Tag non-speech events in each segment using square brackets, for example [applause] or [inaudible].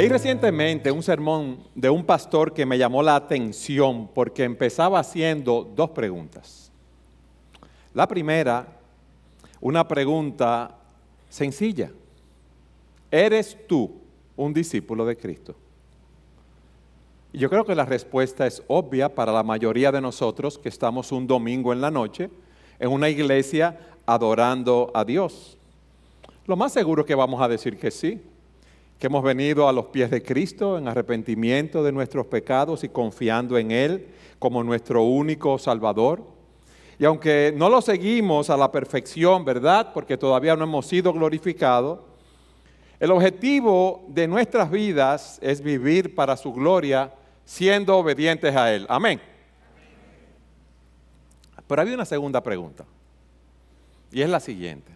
Leí recientemente un sermón de un pastor que me llamó la atención porque empezaba haciendo dos preguntas. La primera, una pregunta sencilla. ¿Eres tú un discípulo de Cristo? Yo creo que la respuesta es obvia para la mayoría de nosotros que estamos un domingo en la noche en una iglesia adorando a Dios. Lo más seguro es que vamos a decir que sí que hemos venido a los pies de Cristo en arrepentimiento de nuestros pecados y confiando en Él como nuestro único Salvador. Y aunque no lo seguimos a la perfección, ¿verdad? Porque todavía no hemos sido glorificados, el objetivo de nuestras vidas es vivir para su gloria siendo obedientes a Él. Amén. Pero había una segunda pregunta. Y es la siguiente.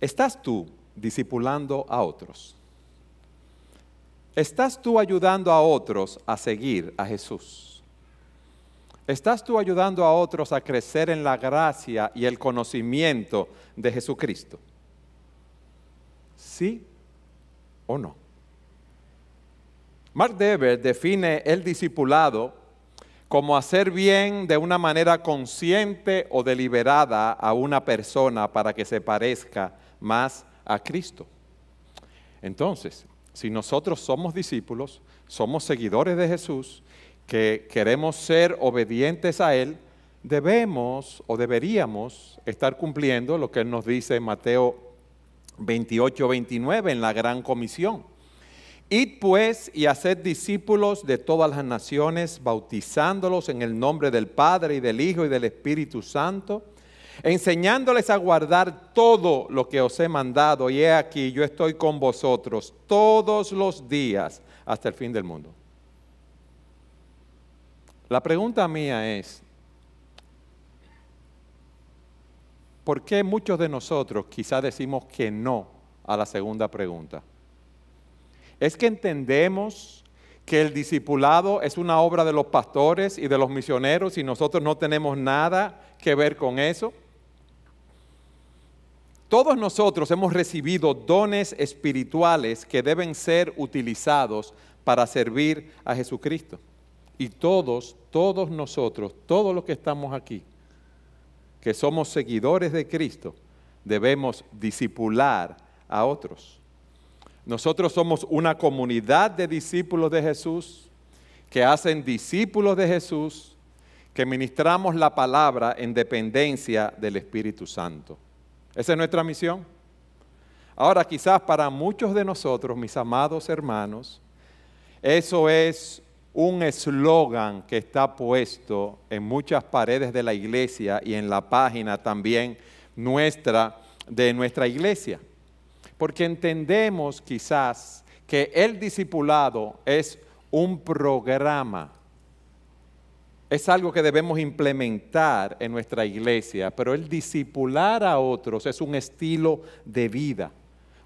¿Estás tú discipulando a otros? ¿Estás tú ayudando a otros a seguir a Jesús? ¿Estás tú ayudando a otros a crecer en la gracia y el conocimiento de Jesucristo? ¿Sí o no? Mark Dever define el discipulado como hacer bien de una manera consciente o deliberada a una persona para que se parezca más a Cristo. Entonces, si nosotros somos discípulos, somos seguidores de Jesús, que queremos ser obedientes a Él, debemos o deberíamos estar cumpliendo lo que Él nos dice en Mateo 28, 29 en la gran comisión. Id pues y haced discípulos de todas las naciones, bautizándolos en el nombre del Padre y del Hijo y del Espíritu Santo enseñándoles a guardar todo lo que os he mandado. Y he aquí, yo estoy con vosotros todos los días hasta el fin del mundo. La pregunta mía es, ¿por qué muchos de nosotros quizás decimos que no a la segunda pregunta? Es que entendemos que el discipulado es una obra de los pastores y de los misioneros y nosotros no tenemos nada que ver con eso. Todos nosotros hemos recibido dones espirituales que deben ser utilizados para servir a Jesucristo. Y todos, todos nosotros, todos los que estamos aquí, que somos seguidores de Cristo, debemos disipular a otros. Nosotros somos una comunidad de discípulos de Jesús, que hacen discípulos de Jesús, que ministramos la palabra en dependencia del Espíritu Santo. Esa es nuestra misión. Ahora quizás para muchos de nosotros, mis amados hermanos, eso es un eslogan que está puesto en muchas paredes de la iglesia y en la página también nuestra de nuestra iglesia. Porque entendemos quizás que el discipulado es un programa es algo que debemos implementar en nuestra iglesia, pero el discipular a otros es un estilo de vida,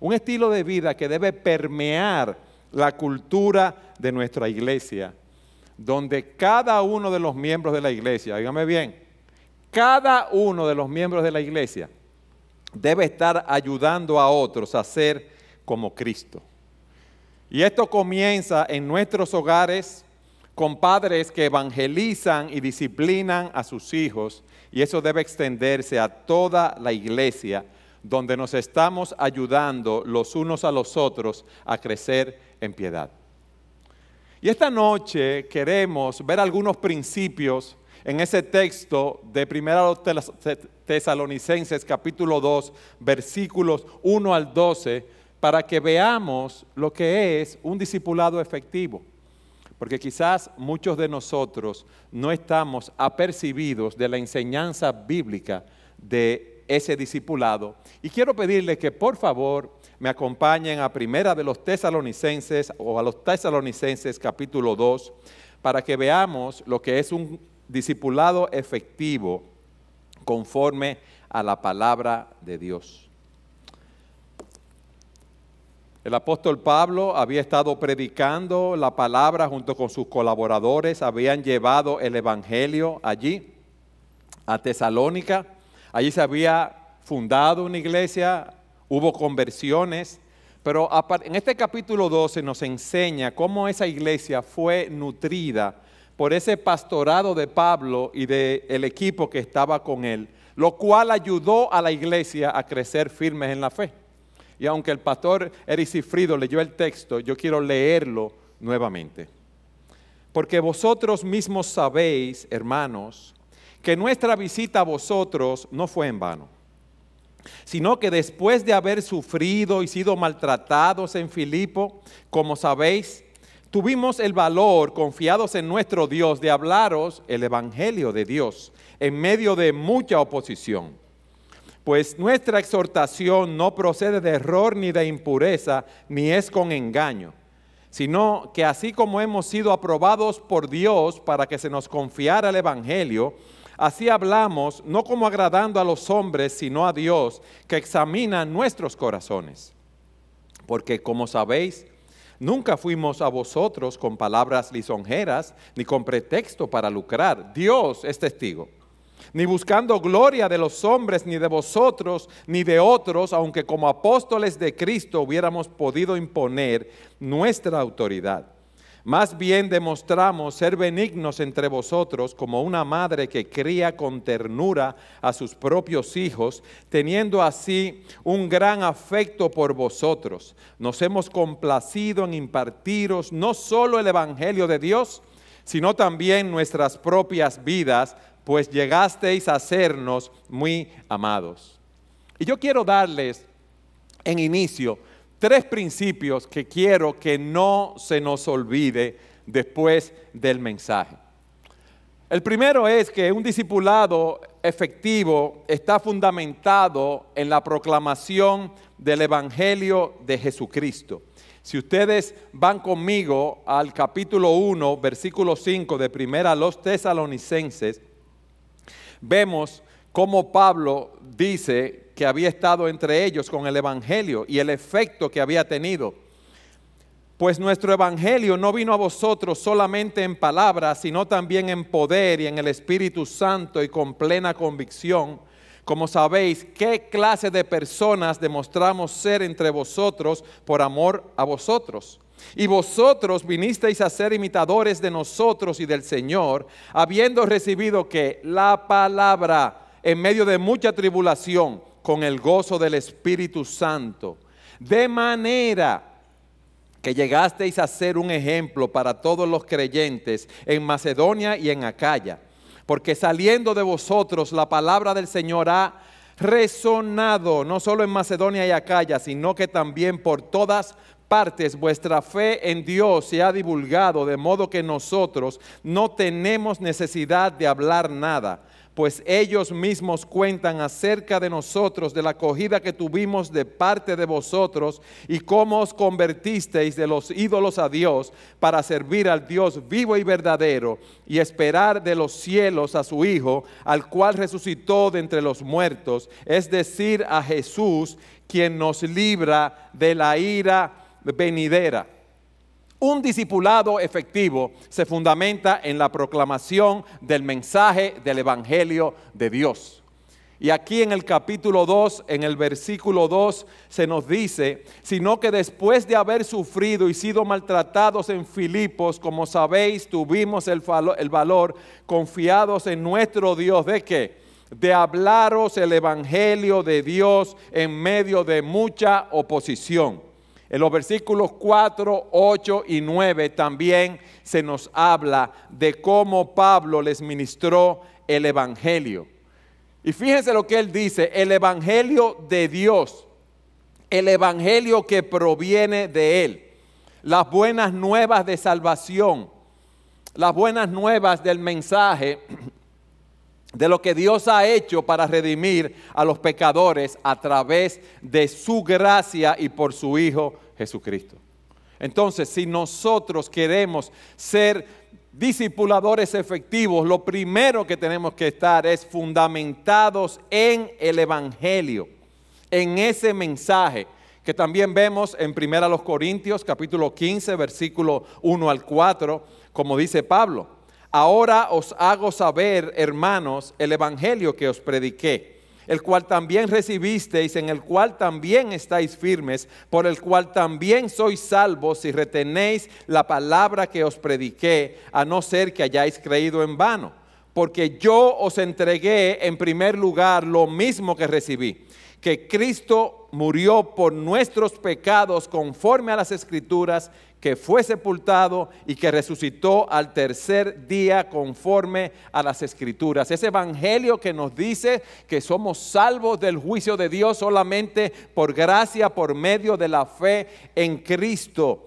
un estilo de vida que debe permear la cultura de nuestra iglesia, donde cada uno de los miembros de la iglesia, dígame bien, cada uno de los miembros de la iglesia debe estar ayudando a otros a ser como Cristo. Y esto comienza en nuestros hogares, con padres que evangelizan y disciplinan a sus hijos, y eso debe extenderse a toda la iglesia, donde nos estamos ayudando los unos a los otros a crecer en piedad. Y esta noche queremos ver algunos principios en ese texto de 1 Tesalonicenses capítulo 2, versículos 1 al 12, para que veamos lo que es un discipulado efectivo. Porque quizás muchos de nosotros no estamos apercibidos de la enseñanza bíblica de ese discipulado. Y quiero pedirle que por favor me acompañen a primera de los tesalonicenses o a los tesalonicenses capítulo 2 para que veamos lo que es un discipulado efectivo conforme a la palabra de Dios. El apóstol Pablo había estado predicando la palabra junto con sus colaboradores, habían llevado el Evangelio allí, a Tesalónica. Allí se había fundado una iglesia, hubo conversiones, pero en este capítulo 12 nos enseña cómo esa iglesia fue nutrida por ese pastorado de Pablo y del el equipo que estaba con él, lo cual ayudó a la iglesia a crecer firmes en la fe. Y aunque el pastor Ericifrido leyó el texto, yo quiero leerlo nuevamente. Porque vosotros mismos sabéis, hermanos, que nuestra visita a vosotros no fue en vano, sino que después de haber sufrido y sido maltratados en Filipo, como sabéis, tuvimos el valor, confiados en nuestro Dios, de hablaros el Evangelio de Dios en medio de mucha oposición pues nuestra exhortación no procede de error ni de impureza, ni es con engaño, sino que así como hemos sido aprobados por Dios para que se nos confiara el Evangelio, así hablamos, no como agradando a los hombres, sino a Dios, que examina nuestros corazones. Porque como sabéis, Nunca fuimos a vosotros con palabras lisonjeras ni con pretexto para lucrar. Dios es testigo ni buscando gloria de los hombres, ni de vosotros, ni de otros, aunque como apóstoles de Cristo hubiéramos podido imponer nuestra autoridad. Más bien demostramos ser benignos entre vosotros como una madre que cría con ternura a sus propios hijos, teniendo así un gran afecto por vosotros. Nos hemos complacido en impartiros no solo el Evangelio de Dios, sino también nuestras propias vidas pues llegasteis a sernos muy amados. Y yo quiero darles en inicio tres principios que quiero que no se nos olvide después del mensaje. El primero es que un discipulado efectivo está fundamentado en la proclamación del Evangelio de Jesucristo. Si ustedes van conmigo al capítulo 1, versículo 5 de Primera a los Tesalonicenses, vemos cómo Pablo dice que había estado entre ellos con el Evangelio y el efecto que había tenido. Pues nuestro Evangelio no vino a vosotros solamente en palabras, sino también en poder y en el Espíritu Santo y con plena convicción. Como sabéis, qué clase de personas demostramos ser entre vosotros por amor a vosotros y vosotros vinisteis a ser imitadores de nosotros y del Señor, habiendo recibido que la palabra en medio de mucha tribulación, con el gozo del Espíritu Santo, de manera que llegasteis a ser un ejemplo para todos los creyentes en Macedonia y en Acaya, porque saliendo de vosotros la palabra del Señor ha resonado no solo en Macedonia y Acaya, sino que también por todas partes vuestra fe en Dios se ha divulgado, de modo que nosotros no tenemos necesidad de hablar nada, pues ellos mismos cuentan acerca de nosotros, de la acogida que tuvimos de parte de vosotros y cómo os convertisteis de los ídolos a Dios para servir al Dios vivo y verdadero y esperar de los cielos a su Hijo, al cual resucitó de entre los muertos, es decir, a Jesús, quien nos libra de la ira venidera. Un discipulado efectivo se fundamenta en la proclamación del mensaje del Evangelio de Dios. Y aquí en el capítulo 2, en el versículo 2, se nos dice, sino que después de haber sufrido y sido maltratados en Filipos, como sabéis, tuvimos el, el valor confiados en nuestro Dios de que de hablaros el Evangelio de Dios en medio de mucha oposición. En los versículos 4, 8 y 9 también se nos habla de cómo Pablo les ministró el Evangelio. Y fíjense lo que él dice, el Evangelio de Dios, el Evangelio que proviene de él, las buenas nuevas de salvación, las buenas nuevas del mensaje de lo que Dios ha hecho para redimir a los pecadores a través de su gracia y por su Hijo Jesucristo. Entonces, si nosotros queremos ser discipuladores efectivos, lo primero que tenemos que estar es fundamentados en el Evangelio, en ese mensaje que también vemos en 1 Corintios capítulo 15, versículo 1 al 4, como dice Pablo. Ahora os hago saber, hermanos, el Evangelio que os prediqué, el cual también recibisteis, en el cual también estáis firmes, por el cual también sois salvos si retenéis la palabra que os prediqué, a no ser que hayáis creído en vano. Porque yo os entregué en primer lugar lo mismo que recibí que Cristo murió por nuestros pecados conforme a las escrituras, que fue sepultado y que resucitó al tercer día conforme a las escrituras. Ese evangelio que nos dice que somos salvos del juicio de Dios solamente por gracia, por medio de la fe en Cristo.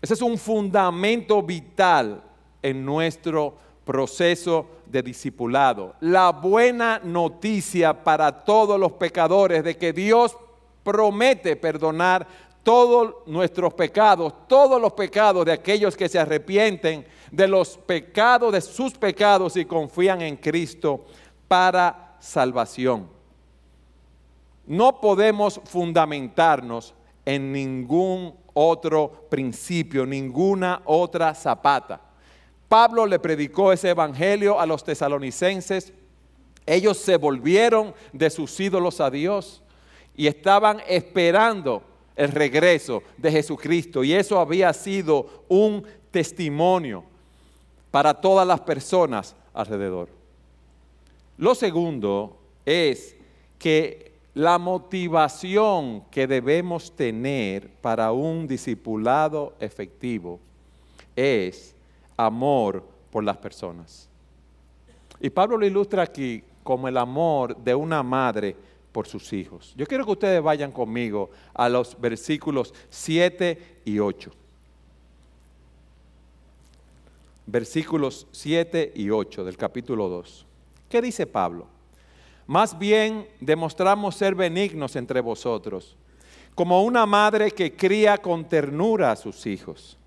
Ese es un fundamento vital en nuestro proceso de discipulado. La buena noticia para todos los pecadores de que Dios promete perdonar todos nuestros pecados, todos los pecados de aquellos que se arrepienten de los pecados, de sus pecados y confían en Cristo para salvación. No podemos fundamentarnos en ningún otro principio, ninguna otra zapata. Pablo le predicó ese evangelio a los tesalonicenses. Ellos se volvieron de sus ídolos a Dios y estaban esperando el regreso de Jesucristo. Y eso había sido un testimonio para todas las personas alrededor. Lo segundo es que la motivación que debemos tener para un discipulado efectivo es amor por las personas. Y Pablo lo ilustra aquí como el amor de una madre por sus hijos. Yo quiero que ustedes vayan conmigo a los versículos 7 y 8. Versículos 7 y 8 del capítulo 2. ¿Qué dice Pablo? Más bien demostramos ser benignos entre vosotros, como una madre que cría con ternura a sus hijos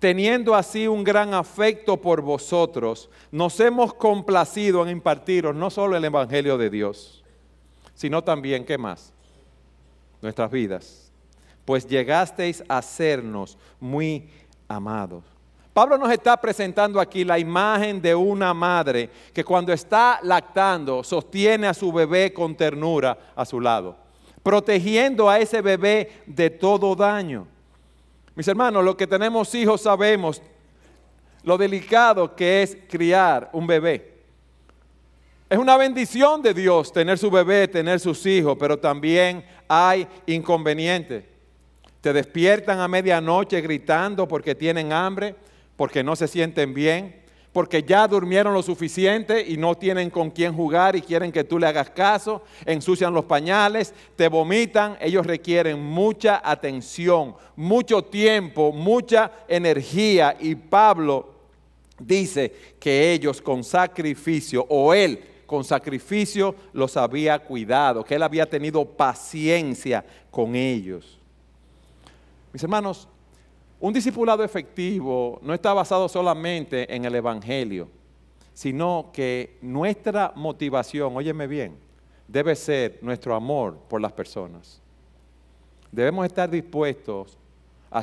teniendo así un gran afecto por vosotros, nos hemos complacido en impartiros no solo el Evangelio de Dios, sino también, ¿qué más? Nuestras vidas. Pues llegasteis a sernos muy amados. Pablo nos está presentando aquí la imagen de una madre que cuando está lactando sostiene a su bebé con ternura a su lado, protegiendo a ese bebé de todo daño. Mis hermanos, los que tenemos hijos sabemos lo delicado que es criar un bebé. Es una bendición de Dios tener su bebé, tener sus hijos, pero también hay inconvenientes. Te despiertan a medianoche gritando porque tienen hambre, porque no se sienten bien, porque ya durmieron lo suficiente y no tienen con quién jugar y quieren que tú le hagas caso, ensucian los pañales, te vomitan, ellos requieren mucha atención, mucho tiempo, mucha energía y Pablo dice que ellos con sacrificio o él con sacrificio los había cuidado, que él había tenido paciencia con ellos. Mis hermanos, un discipulado efectivo no está basado solamente en el Evangelio, sino que nuestra motivación, óyeme bien, debe ser nuestro amor por las personas. Debemos estar dispuestos a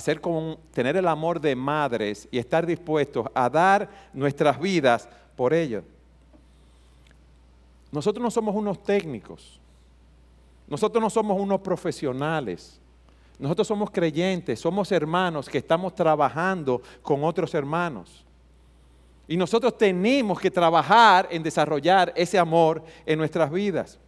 tener el amor de madres y estar dispuestos a dar nuestras vidas por ellas. Nosotros no somos unos técnicos, nosotros no somos unos profesionales, nosotros somos creyentes, somos hermanos que estamos trabajando con otros hermanos. Y nosotros tenemos que trabajar en desarrollar ese amor en nuestras vidas.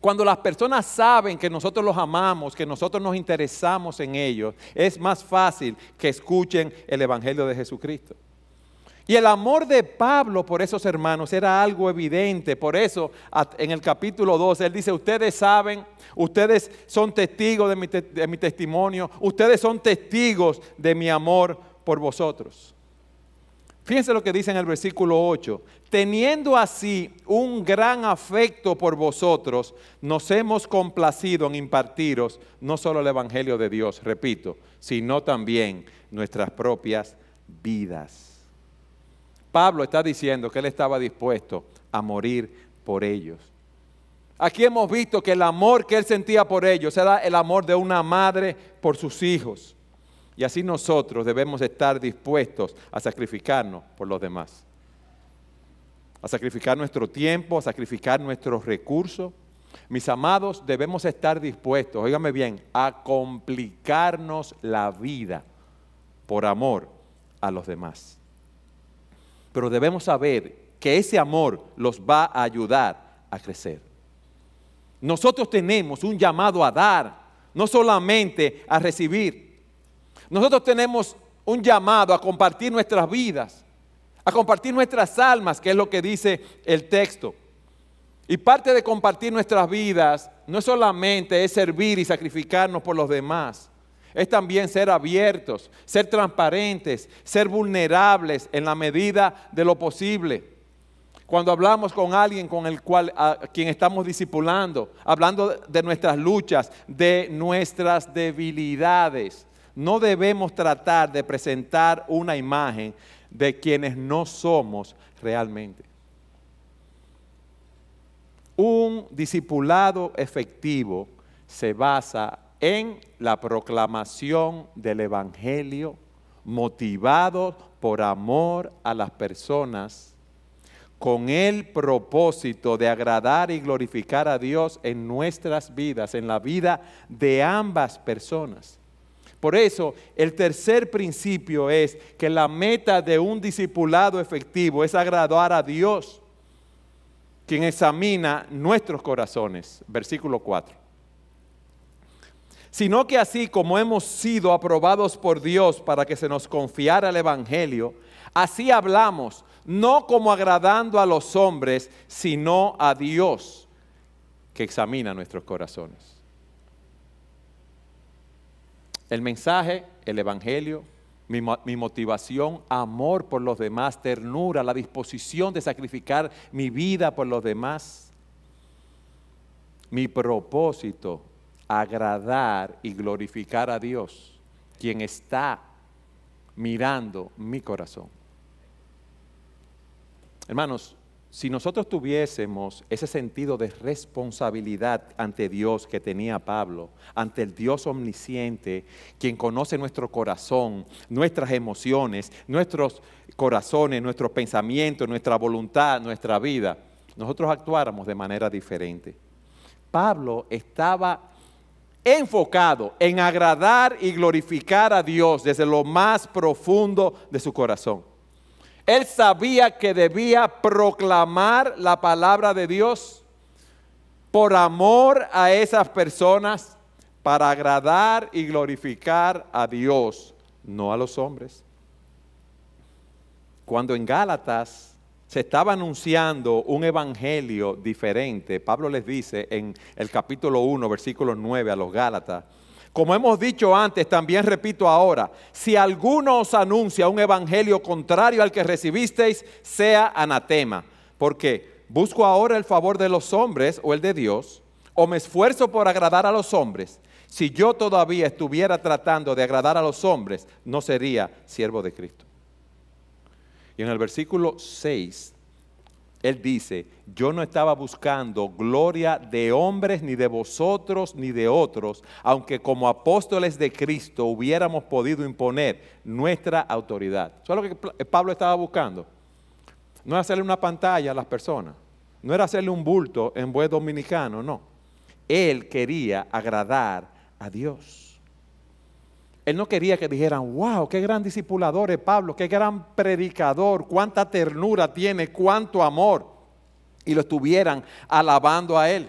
Cuando las personas saben que nosotros los amamos, que nosotros nos interesamos en ellos, es más fácil que escuchen el Evangelio de Jesucristo. Y el amor de Pablo por esos hermanos era algo evidente. Por eso en el capítulo 12, él dice, ustedes saben, ustedes son testigos de mi, de mi testimonio, ustedes son testigos de mi amor por vosotros. Fíjense lo que dice en el versículo 8. Teniendo así un gran afecto por vosotros, nos hemos complacido en impartiros no solo el Evangelio de Dios, repito, sino también nuestras propias vidas. Pablo está diciendo que él estaba dispuesto a morir por ellos. Aquí hemos visto que el amor que él sentía por ellos era el amor de una madre por sus hijos. Y así nosotros debemos estar dispuestos a sacrificarnos por los demás. A sacrificar nuestro tiempo, a sacrificar nuestros recursos. Mis amados, debemos estar dispuestos, óigame bien, a complicarnos la vida por amor a los demás pero debemos saber que ese amor los va a ayudar a crecer. Nosotros tenemos un llamado a dar, no solamente a recibir. Nosotros tenemos un llamado a compartir nuestras vidas, a compartir nuestras almas, que es lo que dice el texto. Y parte de compartir nuestras vidas no solamente es servir y sacrificarnos por los demás, es también ser abiertos, ser transparentes, ser vulnerables en la medida de lo posible. Cuando hablamos con alguien con el cual a quien estamos discipulando, hablando de nuestras luchas, de nuestras debilidades, no debemos tratar de presentar una imagen de quienes no somos realmente. Un discipulado efectivo se basa en la proclamación del Evangelio, motivado por amor a las personas, con el propósito de agradar y glorificar a Dios en nuestras vidas, en la vida de ambas personas. Por eso, el tercer principio es que la meta de un discipulado efectivo es agradar a Dios, quien examina nuestros corazones. Versículo 4 sino que así como hemos sido aprobados por Dios para que se nos confiara el Evangelio, así hablamos, no como agradando a los hombres, sino a Dios, que examina nuestros corazones. El mensaje, el Evangelio, mi, mi, motivación, amor por los demás, ternura, la disposición de sacrificar mi vida por los demás, mi propósito agradar y glorificar a Dios, quien está mirando mi corazón. Hermanos, si nosotros tuviésemos ese sentido de responsabilidad ante Dios que tenía Pablo, ante el Dios omnisciente, quien conoce nuestro corazón, nuestras emociones, nuestros corazones, nuestros pensamientos, nuestra voluntad, nuestra vida, nosotros actuáramos de manera diferente. Pablo estaba enfocado en agradar y glorificar a Dios desde lo más profundo de su corazón. Él sabía que debía proclamar la palabra de Dios por amor a esas personas para agradar y glorificar a Dios, no a los hombres. Cuando en Gálatas se estaba anunciando un evangelio diferente. Pablo les dice en el capítulo 1, versículo 9 a los Gálatas, como hemos dicho antes, también repito ahora, si alguno os anuncia un evangelio contrario al que recibisteis, sea anatema. Porque busco ahora el favor de los hombres o el de Dios, o me esfuerzo por agradar a los hombres. Si yo todavía estuviera tratando de agradar a los hombres, no sería siervo de Cristo. Y en el versículo 6, él dice, yo no estaba buscando gloria de hombres, ni de vosotros, ni de otros, aunque como apóstoles de Cristo hubiéramos podido imponer nuestra autoridad. Eso es lo que eh, Pablo estaba buscando. No era hacerle una pantalla a las personas, no era hacerle un bulto en buen dominicano, no. Él quería agradar a Dios. Él no quería que dijeran, wow, qué gran discipulador es Pablo, qué gran predicador, cuánta ternura tiene, cuánto amor. Y lo estuvieran alabando a él.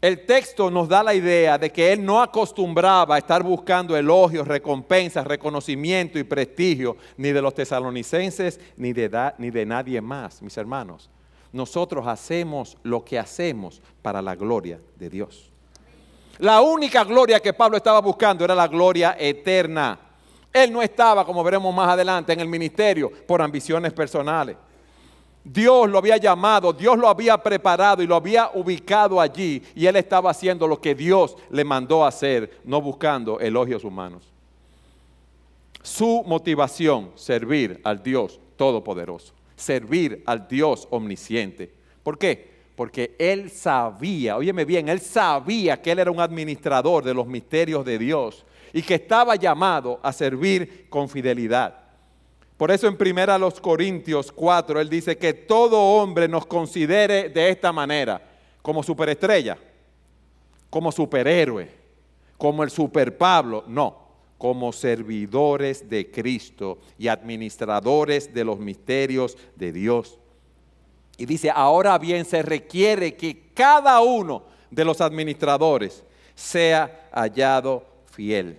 El texto nos da la idea de que él no acostumbraba a estar buscando elogios, recompensas, reconocimiento y prestigio, ni de los tesalonicenses, ni de, ni de nadie más, mis hermanos. Nosotros hacemos lo que hacemos para la gloria de Dios. La única gloria que Pablo estaba buscando era la gloria eterna. Él no estaba, como veremos más adelante, en el ministerio por ambiciones personales. Dios lo había llamado, Dios lo había preparado y lo había ubicado allí y él estaba haciendo lo que Dios le mandó hacer, no buscando elogios humanos. Su motivación, servir al Dios Todopoderoso, servir al Dios Omnisciente. ¿Por qué? porque él sabía, óyeme bien, él sabía que él era un administrador de los misterios de Dios y que estaba llamado a servir con fidelidad. Por eso en 1 Corintios 4 él dice que todo hombre nos considere de esta manera, como superestrella, como superhéroe, como el super Pablo, no, como servidores de Cristo y administradores de los misterios de Dios. Y dice, ahora bien se requiere que cada uno de los administradores sea hallado fiel.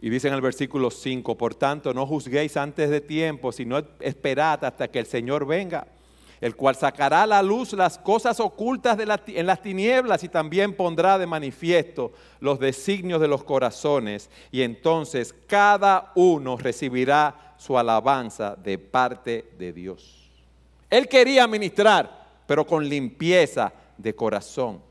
Y dice en el versículo 5, por tanto, no juzguéis antes de tiempo, sino esperad hasta que el Señor venga, el cual sacará a la luz las cosas ocultas en las tinieblas y también pondrá de manifiesto los designios de los corazones, y entonces cada uno recibirá su alabanza de parte de Dios. Él quería ministrar, pero con limpieza de corazón.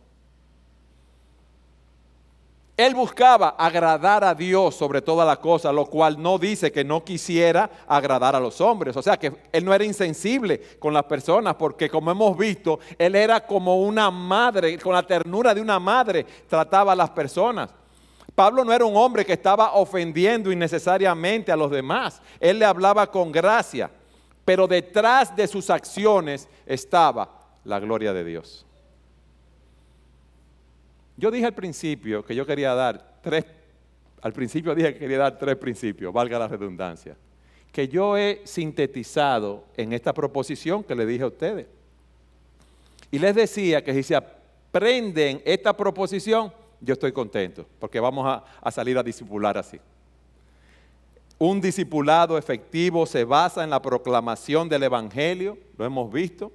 Él buscaba agradar a Dios sobre toda la cosa, lo cual no dice que no quisiera agradar a los hombres. O sea que él no era insensible con las personas, porque como hemos visto, él era como una madre, con la ternura de una madre trataba a las personas. Pablo no era un hombre que estaba ofendiendo innecesariamente a los demás. Él le hablaba con gracia pero detrás de sus acciones estaba la gloria de Dios. Yo dije al principio que yo quería dar tres, al principio dije que quería dar tres principios, valga la redundancia, que yo he sintetizado en esta proposición que le dije a ustedes. Y les decía que si se aprenden esta proposición, yo estoy contento, porque vamos a, a salir a discipular así. Un discipulado efectivo se basa en la proclamación del Evangelio, lo hemos visto,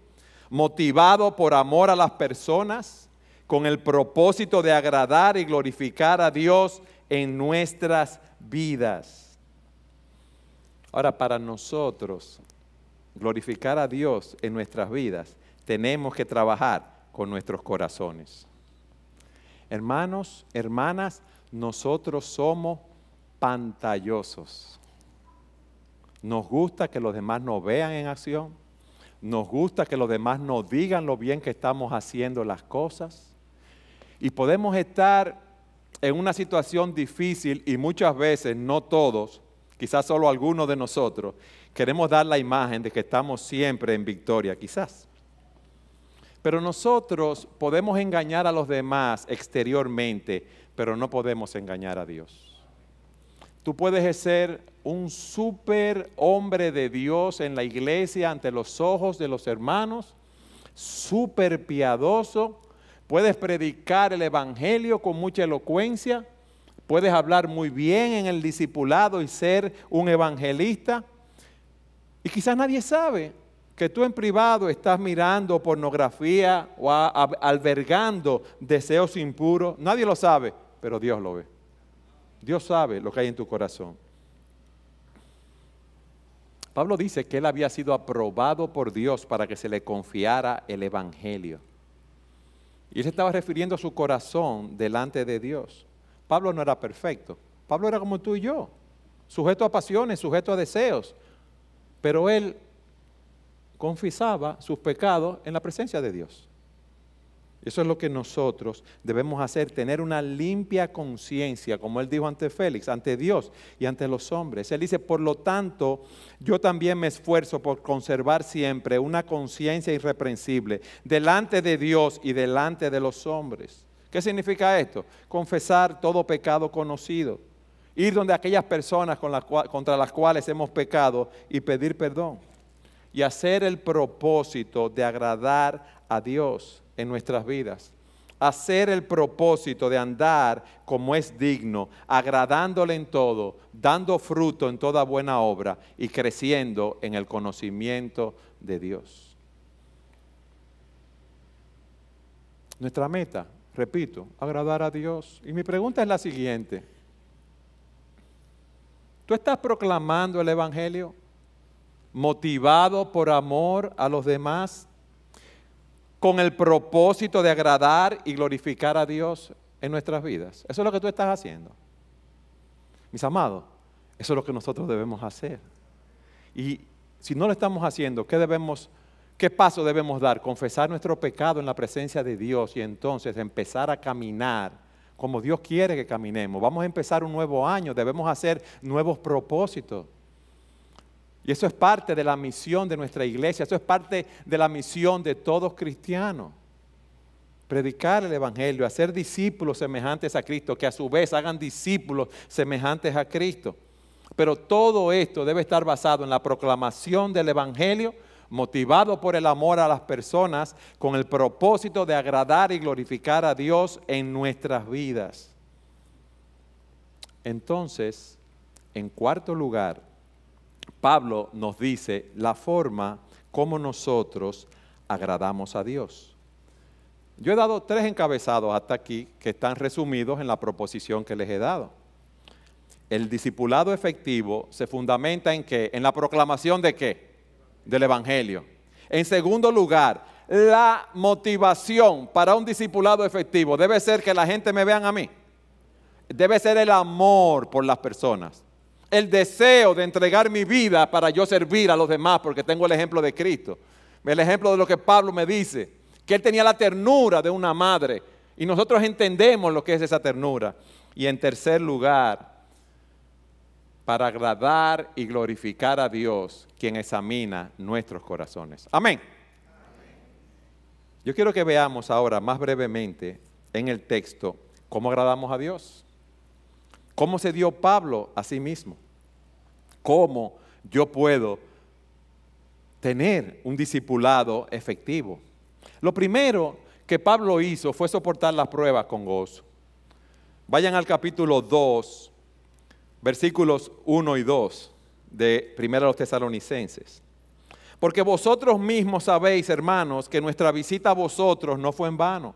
motivado por amor a las personas, con el propósito de agradar y glorificar a Dios en nuestras vidas. Ahora, para nosotros, glorificar a Dios en nuestras vidas, tenemos que trabajar con nuestros corazones. Hermanos, hermanas, nosotros somos pantallosos. Nos gusta que los demás nos vean en acción, nos gusta que los demás nos digan lo bien que estamos haciendo las cosas y podemos estar en una situación difícil y muchas veces, no todos, quizás solo algunos de nosotros, queremos dar la imagen de que estamos siempre en victoria, quizás. Pero nosotros podemos engañar a los demás exteriormente, pero no podemos engañar a Dios. Tú puedes ser un super hombre de Dios en la iglesia ante los ojos de los hermanos, súper piadoso, puedes predicar el Evangelio con mucha elocuencia, puedes hablar muy bien en el discipulado y ser un evangelista. Y quizás nadie sabe que tú en privado estás mirando pornografía o albergando deseos impuros. Nadie lo sabe, pero Dios lo ve. Dios sabe lo que hay en tu corazón. Pablo dice que él había sido aprobado por Dios para que se le confiara el Evangelio. Y él se estaba refiriendo a su corazón delante de Dios. Pablo no era perfecto. Pablo era como tú y yo, sujeto a pasiones, sujeto a deseos. Pero él confesaba sus pecados en la presencia de Dios. Eso es lo que nosotros debemos hacer, tener una limpia conciencia, como él dijo ante Félix, ante Dios y ante los hombres. Él dice, por lo tanto, yo también me esfuerzo por conservar siempre una conciencia irreprensible delante de Dios y delante de los hombres. ¿Qué significa esto? Confesar todo pecado conocido, ir donde aquellas personas contra las cuales hemos pecado y pedir perdón y hacer el propósito de agradar a Dios en nuestras vidas. Hacer el propósito de andar como es digno, agradándole en todo, dando fruto en toda buena obra y creciendo en el conocimiento de Dios. Nuestra meta, repito, agradar a Dios. Y mi pregunta es la siguiente. ¿Tú estás proclamando el Evangelio motivado por amor a los demás con el propósito de agradar y glorificar a Dios en nuestras vidas. Eso es lo que tú estás haciendo. Mis amados, eso es lo que nosotros debemos hacer. Y si no lo estamos haciendo, ¿qué debemos qué paso debemos dar? Confesar nuestro pecado en la presencia de Dios y entonces empezar a caminar como Dios quiere que caminemos. Vamos a empezar un nuevo año, debemos hacer nuevos propósitos. Y eso es parte de la misión de nuestra iglesia, eso es parte de la misión de todos cristianos. Predicar el Evangelio, hacer discípulos semejantes a Cristo, que a su vez hagan discípulos semejantes a Cristo. Pero todo esto debe estar basado en la proclamación del Evangelio, motivado por el amor a las personas, con el propósito de agradar y glorificar a Dios en nuestras vidas. Entonces, en cuarto lugar, Pablo nos dice la forma como nosotros agradamos a Dios. Yo he dado tres encabezados hasta aquí que están resumidos en la proposición que les he dado. El discipulado efectivo se fundamenta en qué? En la proclamación de qué? Del Evangelio. En segundo lugar, la motivación para un discipulado efectivo debe ser que la gente me vean a mí. Debe ser el amor por las personas el deseo de entregar mi vida para yo servir a los demás, porque tengo el ejemplo de Cristo. El ejemplo de lo que Pablo me dice, que él tenía la ternura de una madre y nosotros entendemos lo que es esa ternura. Y en tercer lugar, para agradar y glorificar a Dios, quien examina nuestros corazones. Amén. Yo quiero que veamos ahora más brevemente en el texto cómo agradamos a Dios. ¿Cómo se dio Pablo a sí mismo? ¿Cómo yo puedo tener un discipulado efectivo? Lo primero que Pablo hizo fue soportar las pruebas con gozo. Vayan al capítulo 2, versículos 1 y 2 de Primero a los Tesalonicenses. Porque vosotros mismos sabéis, hermanos, que nuestra visita a vosotros no fue en vano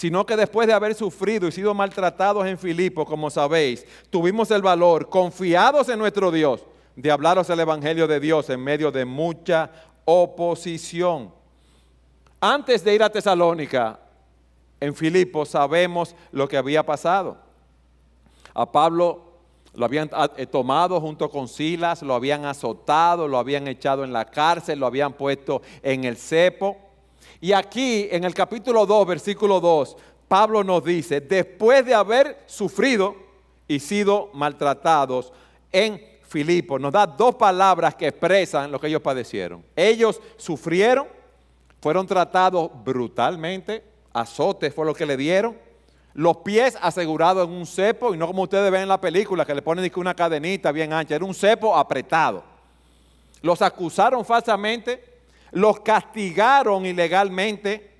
sino que después de haber sufrido y sido maltratados en Filipo, como sabéis, tuvimos el valor, confiados en nuestro Dios, de hablaros el Evangelio de Dios en medio de mucha oposición. Antes de ir a Tesalónica, en Filipo sabemos lo que había pasado. A Pablo lo habían ah, eh, tomado junto con Silas, lo habían azotado, lo habían echado en la cárcel, lo habían puesto en el cepo. Y aquí en el capítulo 2, versículo 2, Pablo nos dice, después de haber sufrido y sido maltratados en Filipo nos da dos palabras que expresan lo que ellos padecieron. Ellos sufrieron, fueron tratados brutalmente, azotes fue lo que le dieron, los pies asegurados en un cepo, y no como ustedes ven en la película, que le ponen una cadenita bien ancha, era un cepo apretado. Los acusaron falsamente los castigaron ilegalmente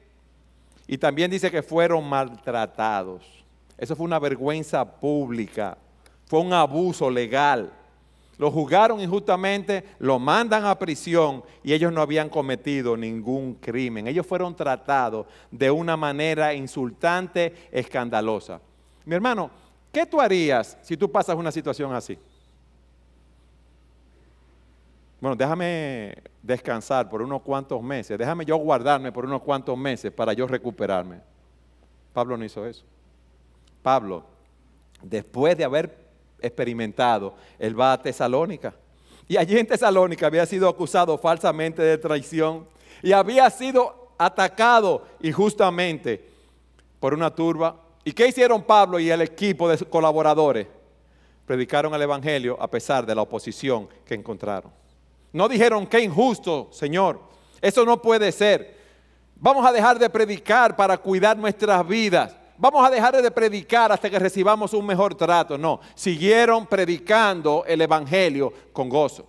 y también dice que fueron maltratados. Eso fue una vergüenza pública, fue un abuso legal. Lo juzgaron injustamente, lo mandan a prisión y ellos no habían cometido ningún crimen. Ellos fueron tratados de una manera insultante, escandalosa. Mi hermano, ¿qué tú harías si tú pasas una situación así? bueno, déjame descansar por unos cuantos meses, déjame yo guardarme por unos cuantos meses para yo recuperarme. Pablo no hizo eso. Pablo, después de haber experimentado, él va a Tesalónica. Y allí en Tesalónica había sido acusado falsamente de traición y había sido atacado injustamente por una turba. ¿Y qué hicieron Pablo y el equipo de colaboradores? Predicaron el Evangelio a pesar de la oposición que encontraron. No dijeron, qué injusto, Señor. Eso no puede ser. Vamos a dejar de predicar para cuidar nuestras vidas. Vamos a dejar de predicar hasta que recibamos un mejor trato. No, siguieron predicando el Evangelio con gozo.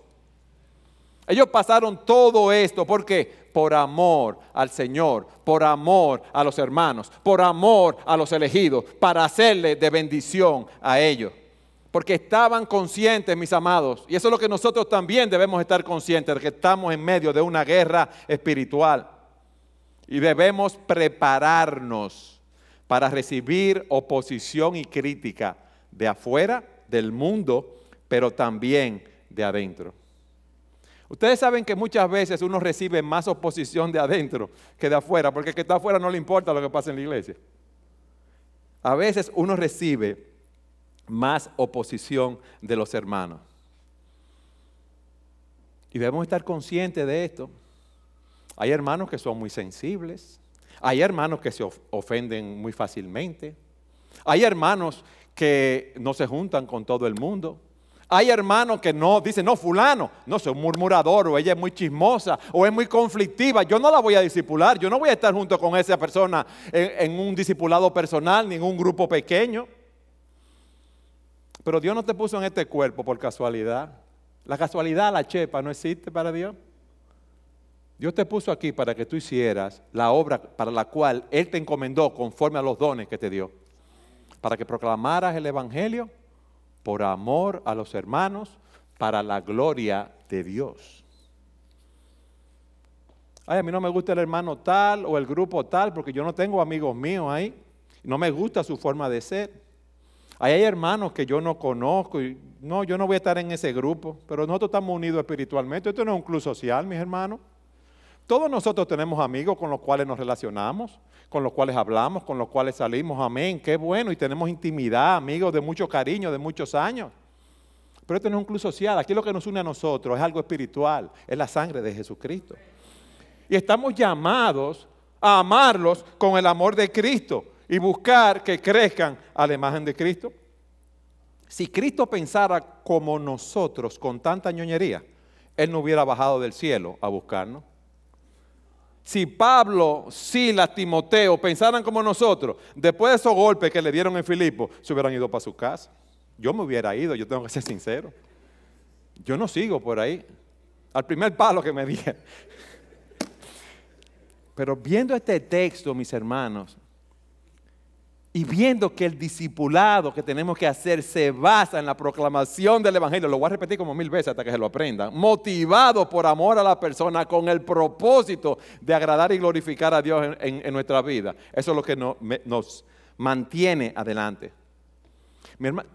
Ellos pasaron todo esto porque por amor al Señor, por amor a los hermanos, por amor a los elegidos, para hacerle de bendición a ellos porque estaban conscientes, mis amados. Y eso es lo que nosotros también debemos estar conscientes, de que estamos en medio de una guerra espiritual. Y debemos prepararnos para recibir oposición y crítica de afuera, del mundo, pero también de adentro. Ustedes saben que muchas veces uno recibe más oposición de adentro que de afuera, porque que está afuera no le importa lo que pasa en la iglesia. A veces uno recibe más oposición de los hermanos. Y debemos estar conscientes de esto. Hay hermanos que son muy sensibles, hay hermanos que se ofenden muy fácilmente, hay hermanos que no se juntan con todo el mundo. Hay hermanos que no, dicen, no, fulano, no soy un murmurador, o ella es muy chismosa, o es muy conflictiva, yo no la voy a discipular, yo no voy a estar junto con esa persona en, un discipulado personal, ni en un grupo pequeño. Pero Dios no te puso en este cuerpo por casualidad. La casualidad, la chepa, no existe para Dios. Dios te puso aquí para que tú hicieras la obra para la cual Él te encomendó conforme a los dones que te dio. Para que proclamaras el Evangelio por amor a los hermanos, para la gloria de Dios. Ay, a mí no me gusta el hermano tal o el grupo tal, porque yo no tengo amigos míos ahí. No me gusta su forma de ser hay hermanos que yo no conozco y no, yo no voy a estar en ese grupo, pero nosotros estamos unidos espiritualmente. Esto no es un club social, mis hermanos. Todos nosotros tenemos amigos con los cuales nos relacionamos, con los cuales hablamos, con los cuales salimos. Amén, qué bueno. Y tenemos intimidad, amigos de mucho cariño, de muchos años. Pero esto no es un club social. Aquí lo que nos une a nosotros es algo espiritual, es la sangre de Jesucristo. Y estamos llamados a amarlos con el amor de Cristo y buscar que crezcan a la imagen de Cristo. Si Cristo pensara como nosotros con tanta ñoñería, Él no hubiera bajado del cielo a buscarnos. Si Pablo, Silas, Timoteo pensaran como nosotros, después de esos golpes que le dieron en Filipo, se hubieran ido para su casa. Yo me hubiera ido, yo tengo que ser sincero. Yo no sigo por ahí. Al primer palo que me dije. Pero viendo este texto, mis hermanos, y viendo que el discipulado que tenemos que hacer se basa en la proclamación del Evangelio, lo voy a repetir como mil veces hasta que se lo aprendan, motivado por amor a la persona con el propósito de agradar y glorificar a Dios en, nuestra vida. Eso es lo que nos mantiene adelante. Mi hermano,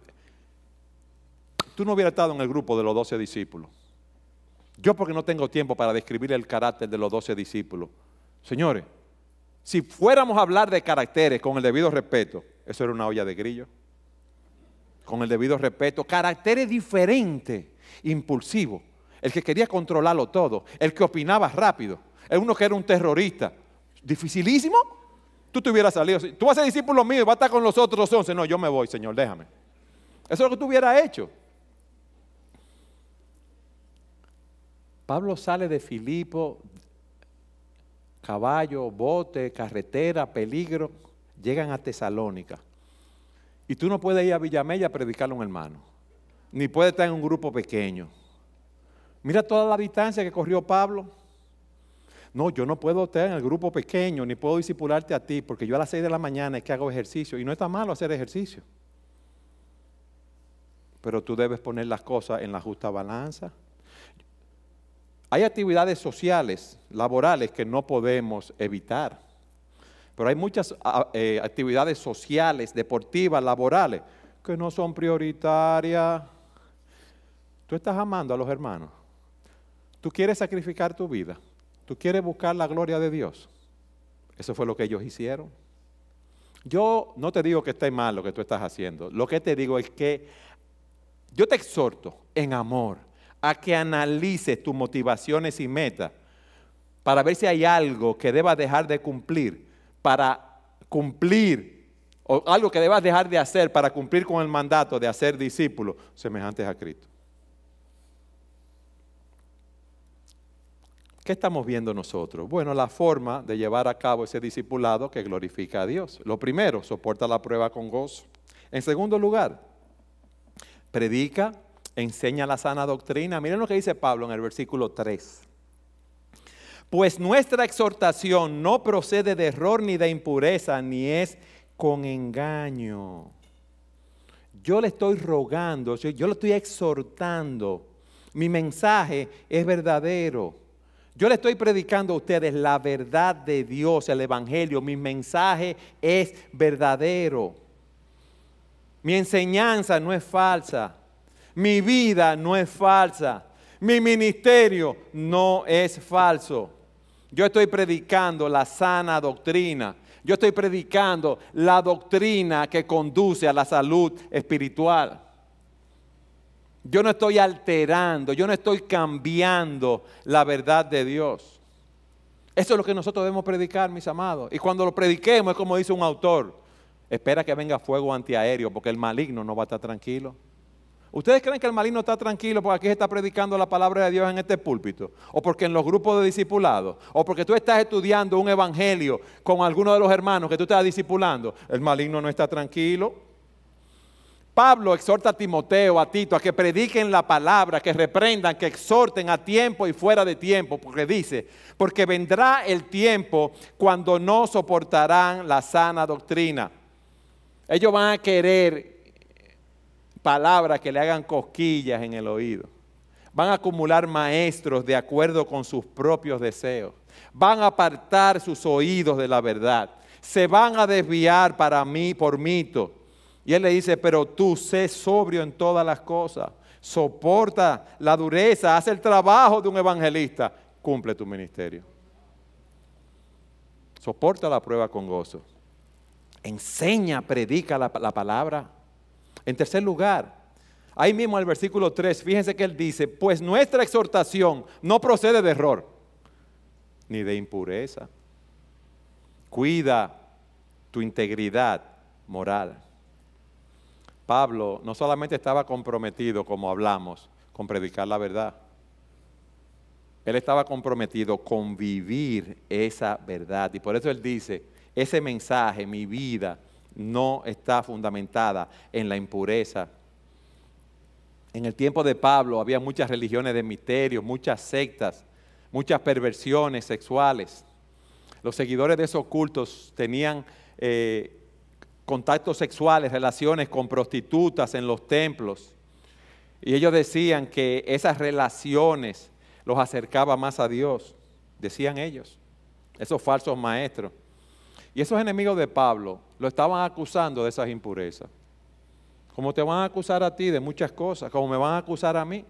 tú no hubieras estado en el grupo de los doce discípulos. Yo porque no tengo tiempo para describir el carácter de los doce discípulos. Señores, si fuéramos a hablar de caracteres con el debido respeto, eso era una olla de grillo. Con el debido respeto, caracteres diferentes, impulsivo, el que quería controlarlo todo, el que opinaba rápido, el uno que era un terrorista, dificilísimo. Tú te hubieras salido, tú vas a ser discípulo mío va a estar con los otros 11, No, yo me voy, Señor, déjame. Eso es lo que tú hubieras hecho. Pablo sale de Filipo, caballo, bote, carretera, peligro, llegan a Tesalónica. Y tú no puedes ir a Villamella a predicarle a un hermano, ni puedes estar en un grupo pequeño. Mira toda la distancia que corrió Pablo. No, yo no puedo estar en el grupo pequeño, ni puedo disipularte a ti, porque yo a las 6 de la mañana es que hago ejercicio. Y no está malo hacer ejercicio. Pero tú debes poner las cosas en la justa balanza. Hay actividades sociales, laborales que no podemos evitar, pero hay muchas eh, actividades sociales, deportivas, laborales, que no son prioritarias. Tú estás amando a los hermanos. Tú quieres sacrificar tu vida. Tú quieres buscar la gloria de Dios. Eso fue lo que ellos hicieron. Yo no te digo que esté mal lo que tú estás haciendo. Lo que te digo es que yo te exhorto en amor que analices tus motivaciones y metas para ver si hay algo que debas dejar de cumplir para cumplir o algo que debas dejar de hacer para cumplir con el mandato de hacer discípulos semejantes a Cristo. ¿Qué estamos viendo nosotros? Bueno, la forma de llevar a cabo ese discipulado que glorifica a Dios. Lo primero, soporta la prueba con gozo. En segundo lugar, predica enseña la sana doctrina. Miren lo que dice Pablo en el versículo 3. Pues nuestra exhortación no procede de error ni de impureza, ni es con engaño. Yo le estoy rogando, yo, yo le estoy exhortando. Mi mensaje es verdadero. Yo le estoy predicando a ustedes la verdad de Dios, el Evangelio. Mi mensaje es verdadero. Mi enseñanza no es falsa. Mi vida no es falsa. Mi ministerio no es falso. Yo estoy predicando la sana doctrina. Yo estoy predicando la doctrina que conduce a la salud espiritual. Yo no estoy alterando, yo no estoy cambiando la verdad de Dios. Eso es lo que nosotros debemos predicar, mis amados. Y cuando lo prediquemos, es como dice un autor, espera que venga fuego antiaéreo, porque el maligno no va a estar tranquilo. ¿Ustedes creen que el maligno está tranquilo porque aquí se está predicando la palabra de Dios en este púlpito? ¿O porque en los grupos de discipulados? ¿O porque tú estás estudiando un evangelio con alguno de los hermanos que tú estás discipulando? El maligno no está tranquilo. Pablo exhorta a Timoteo, a Tito, a que prediquen la palabra, que reprendan, que exhorten a tiempo y fuera de tiempo, porque dice, porque vendrá el tiempo cuando no soportarán la sana doctrina. Ellos van a querer palabras que le hagan cosquillas en el oído. Van a acumular maestros de acuerdo con sus propios deseos. Van a apartar sus oídos de la verdad. Se van a desviar para mí por mito. Y él le dice, pero tú sé sobrio en todas las cosas. Soporta la dureza, haz el trabajo de un evangelista. Cumple tu ministerio. Soporta la prueba con gozo. Enseña, predica la, la palabra en tercer lugar, ahí mismo en el versículo 3, fíjense que él dice, pues nuestra exhortación no procede de error, ni de impureza. Cuida tu integridad moral. Pablo no solamente estaba comprometido, como hablamos, con predicar la verdad, él estaba comprometido con vivir esa verdad. Y por eso él dice, ese mensaje, mi vida, no está fundamentada en la impureza. En el tiempo de Pablo había muchas religiones de misterio, muchas sectas, muchas perversiones sexuales. Los seguidores de esos cultos tenían eh, contactos sexuales, relaciones con prostitutas en los templos. Y ellos decían que esas relaciones los acercaba más a Dios, decían ellos, esos falsos maestros. Y esos enemigos de Pablo lo estaban acusando de esas impurezas. Como te van a acusar a ti de muchas cosas, como me van a acusar a mí.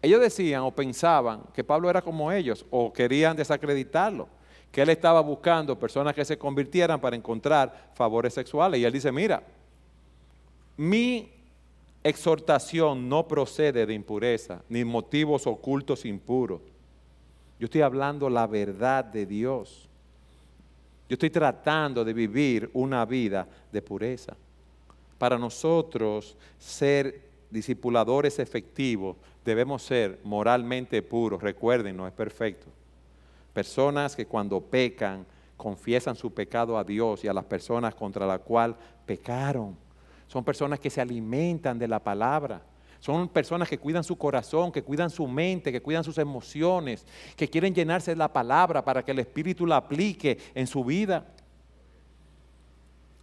Ellos decían o pensaban que Pablo era como ellos o querían desacreditarlo, que él estaba buscando personas que se convirtieran para encontrar favores sexuales. Y él dice, mira, mi exhortación no procede de impureza, ni motivos ocultos impuros. Yo estoy hablando la verdad de Dios. Yo estoy tratando de vivir una vida de pureza. Para nosotros ser discipuladores efectivos debemos ser moralmente puros. Recuerden, no es perfecto. Personas que cuando pecan confiesan su pecado a Dios y a las personas contra la cual pecaron. Son personas que se alimentan de la palabra. Son personas que cuidan su corazón, que cuidan su mente, que cuidan sus emociones, que quieren llenarse de la palabra para que el Espíritu la aplique en su vida.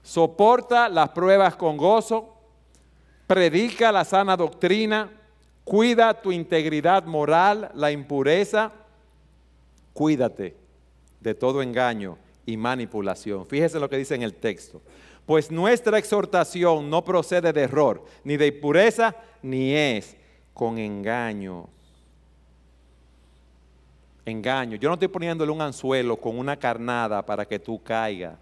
Soporta las pruebas con gozo, predica la sana doctrina, cuida tu integridad moral, la impureza, cuídate de todo engaño y manipulación. Fíjese lo que dice en el texto. Pues nuestra exhortación no procede de error, ni de impureza, ni es con engaño. Engaño. Yo no estoy poniéndole un anzuelo con una carnada para que tú caigas.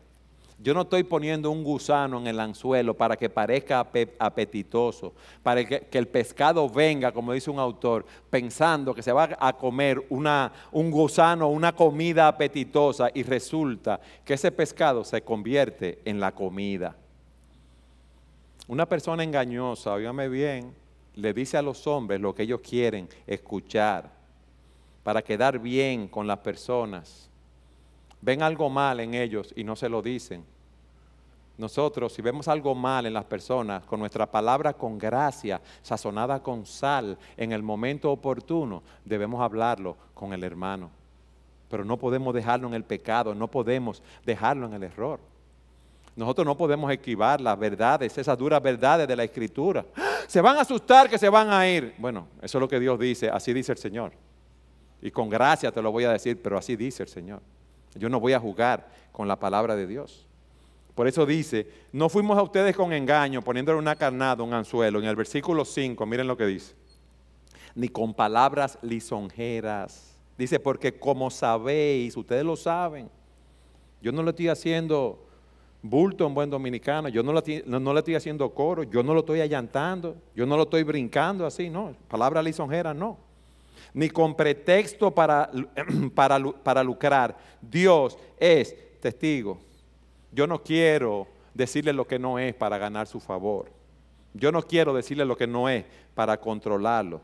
Yo no estoy poniendo un gusano en el anzuelo para que parezca apetitoso, para que, el pescado venga, como dice un autor, pensando que se va a comer una, un gusano, una comida apetitosa, y resulta que ese pescado se convierte en la comida. Una persona engañosa, óigame bien, le dice a los hombres lo que ellos quieren escuchar para quedar bien con las personas. Ven algo mal en ellos y no se lo dicen nosotros, si vemos algo mal en las personas, con nuestra palabra con gracia, sazonada con sal, en el momento oportuno, debemos hablarlo con el hermano. Pero no podemos dejarlo en el pecado, no podemos dejarlo en el error. Nosotros no podemos esquivar las verdades, esas duras verdades de la escritura. ¡Ah! Se van a asustar que se van a ir. Bueno, eso es lo que Dios dice, así dice el Señor. Y con gracia te lo voy a decir, pero así dice el Señor. Yo no voy a jugar con la palabra de Dios. Por eso dice, no fuimos a ustedes con engaño, poniéndole una carnada, un anzuelo. En el versículo 5, miren lo que dice. Ni con palabras lisonjeras. Dice, porque como sabéis, ustedes lo saben. Yo no lo estoy haciendo bulto en buen dominicano, yo no lo, no, estoy haciendo coro, yo no lo estoy allantando, yo no lo estoy brincando así, no. Palabras lisonjeras, no ni con pretexto para, [clears throat] para, para lucrar. Dios es testigo. Yo no quiero decirle lo que no es para ganar su favor. Yo no quiero decirle lo que no es para controlarlo.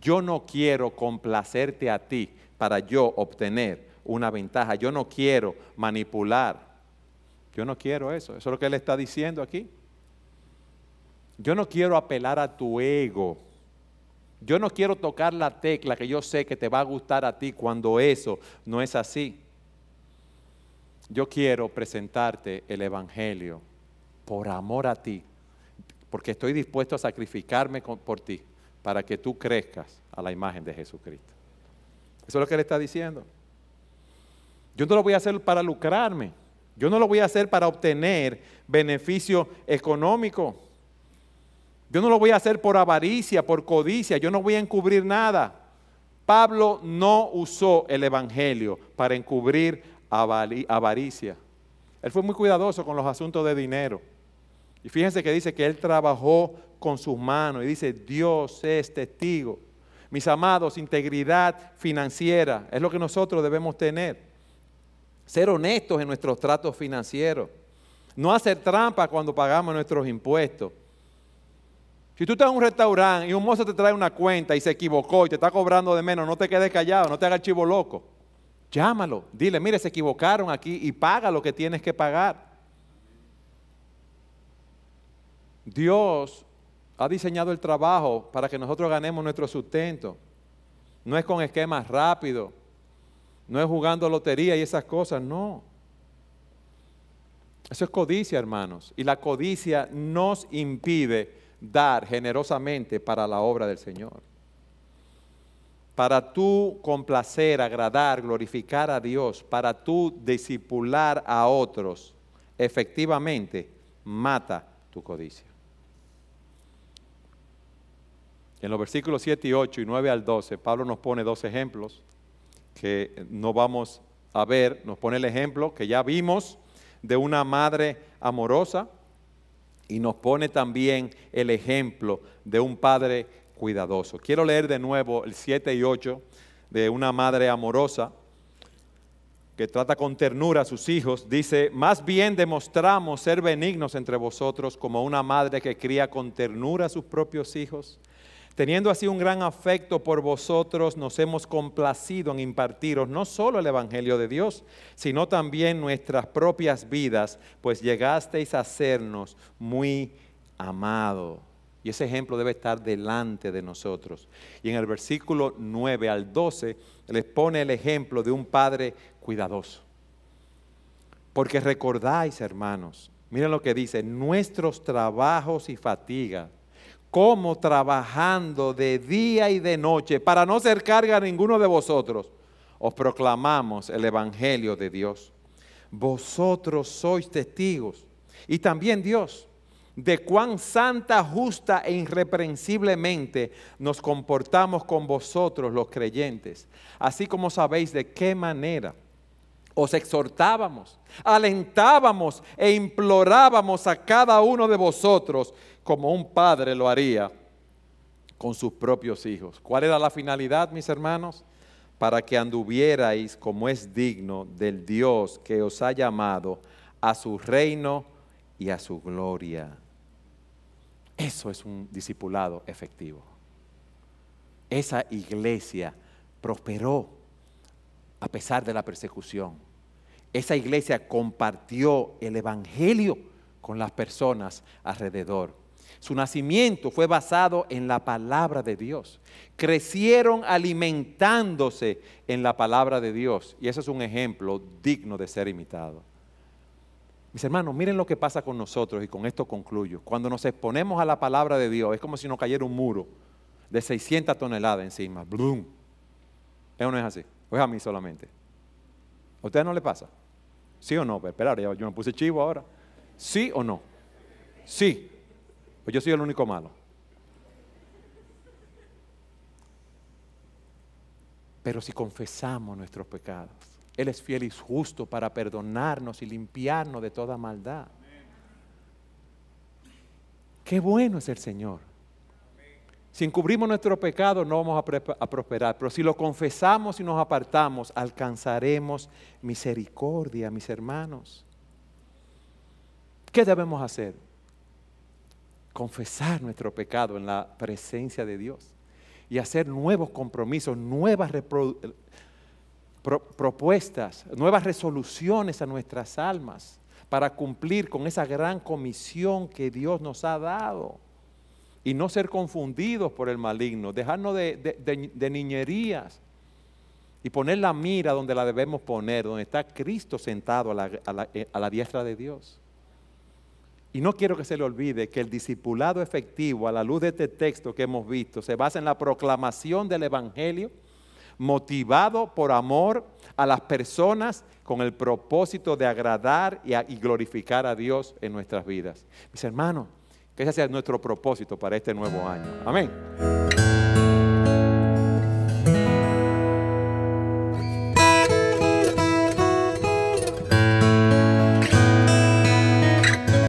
Yo no quiero complacerte a ti para yo obtener una ventaja. Yo no quiero manipular. Yo no quiero eso. Eso es lo que él está diciendo aquí. Yo no quiero apelar a tu ego. Yo no quiero tocar la tecla que yo sé que te va a gustar a ti cuando eso no es así yo quiero presentarte el Evangelio por amor a ti, porque estoy dispuesto a sacrificarme por ti, para que tú crezcas a la imagen de Jesucristo. Eso es lo que le está diciendo. Yo no lo voy a hacer para lucrarme, yo no lo voy a hacer para obtener beneficio económico. Yo no lo voy a hacer por avaricia, por codicia, yo no voy a encubrir nada. Pablo no usó el Evangelio para encubrir avaricia. Él fue muy cuidadoso con los asuntos de dinero. Y fíjense que dice que él trabajó con sus manos y dice, Dios es testigo. Mis amados, integridad financiera es lo que nosotros debemos tener. Ser honestos en nuestros tratos financieros. No hacer trampa cuando pagamos nuestros impuestos. Si tú estás en un restaurante y un mozo te trae una cuenta y se equivocó y te está cobrando de menos, no te quedes callado, no te hagas chivo loco. Llámalo, dile, mire, se equivocaron aquí y paga lo que tienes que pagar. Dios ha diseñado el trabajo para que nosotros ganemos nuestro sustento. No es con esquemas rápidos, no es jugando lotería y esas cosas, no. Eso es codicia, hermanos. Y la codicia nos impide dar generosamente para la obra del Señor para tú complacer, agradar, glorificar a Dios, para tú disipular a otros, efectivamente mata tu codicia. En los versículos 7 y 8 y 9 al 12, Pablo nos pone dos ejemplos que no vamos a ver. Nos pone el ejemplo que ya vimos de una madre amorosa y nos pone también el ejemplo de un padre cuidadoso. Quiero leer de nuevo el 7 y 8 de una madre amorosa que trata con ternura a sus hijos. Dice, más bien demostramos ser benignos entre vosotros como una madre que cría con ternura a sus propios hijos. Teniendo así un gran afecto por vosotros, nos hemos complacido en impartiros no solo el Evangelio de Dios, sino también nuestras propias vidas, pues llegasteis a sernos muy amados. Y ese ejemplo debe estar delante de nosotros. Y en el versículo 9 al 12 les pone el ejemplo de un padre cuidadoso. Porque recordáis, hermanos, miren lo que dice, nuestros trabajos y fatiga, como trabajando de día y de noche, para no ser carga a ninguno de vosotros, os proclamamos el Evangelio de Dios. Vosotros sois testigos y también Dios de cuán santa, justa e irreprensiblemente nos comportamos con vosotros los creyentes, así como sabéis de qué manera os exhortábamos, alentábamos e implorábamos a cada uno de vosotros como un padre lo haría con sus propios hijos. ¿Cuál era la finalidad, mis hermanos? Para que anduvierais como es digno del Dios que os ha llamado a su reino y a su gloria. Eso es un discipulado efectivo. Esa iglesia prosperó a pesar de la persecución. Esa iglesia compartió el Evangelio con las personas alrededor. Su nacimiento fue basado en la palabra de Dios. Crecieron alimentándose en la palabra de Dios. Y ese es un ejemplo digno de ser imitado. Mis hermanos, miren lo que pasa con nosotros y con esto concluyo. Cuando nos exponemos a la palabra de Dios, es como si nos cayera un muro de 600 toneladas encima. Bloom Eso no es así. O es pues a mí solamente. ¿A ustedes no le pasa? ¿Sí o no? Pero pues espera, yo me puse chivo ahora. ¿Sí o no? Sí. Pues yo soy el único malo. Pero si confesamos nuestros pecados, él es fiel y justo para perdonarnos y limpiarnos de toda maldad. Qué bueno es el Señor. Si encubrimos nuestro pecado no vamos a, prosperar, pero si lo confesamos y nos apartamos, alcanzaremos misericordia, mis hermanos. ¿Qué debemos hacer? Confesar nuestro pecado en la presencia de Dios y hacer nuevos compromisos, nuevas propuestas, nuevas resoluciones a nuestras almas para cumplir con esa gran comisión que Dios nos ha dado y no ser confundidos por el maligno, dejarnos de, niñerías y poner la mira donde la debemos poner, donde está Cristo sentado eh, a la, diestra de Dios. Y no quiero que se le olvide que el discipulado efectivo a la luz de este texto que hemos visto se basa en la proclamación del Evangelio motivado por amor a las personas con el propósito de agradar y, glorificar a Dios en nuestras vidas. Mis hermanos, que ese sea nuestro propósito para este nuevo año. Amén.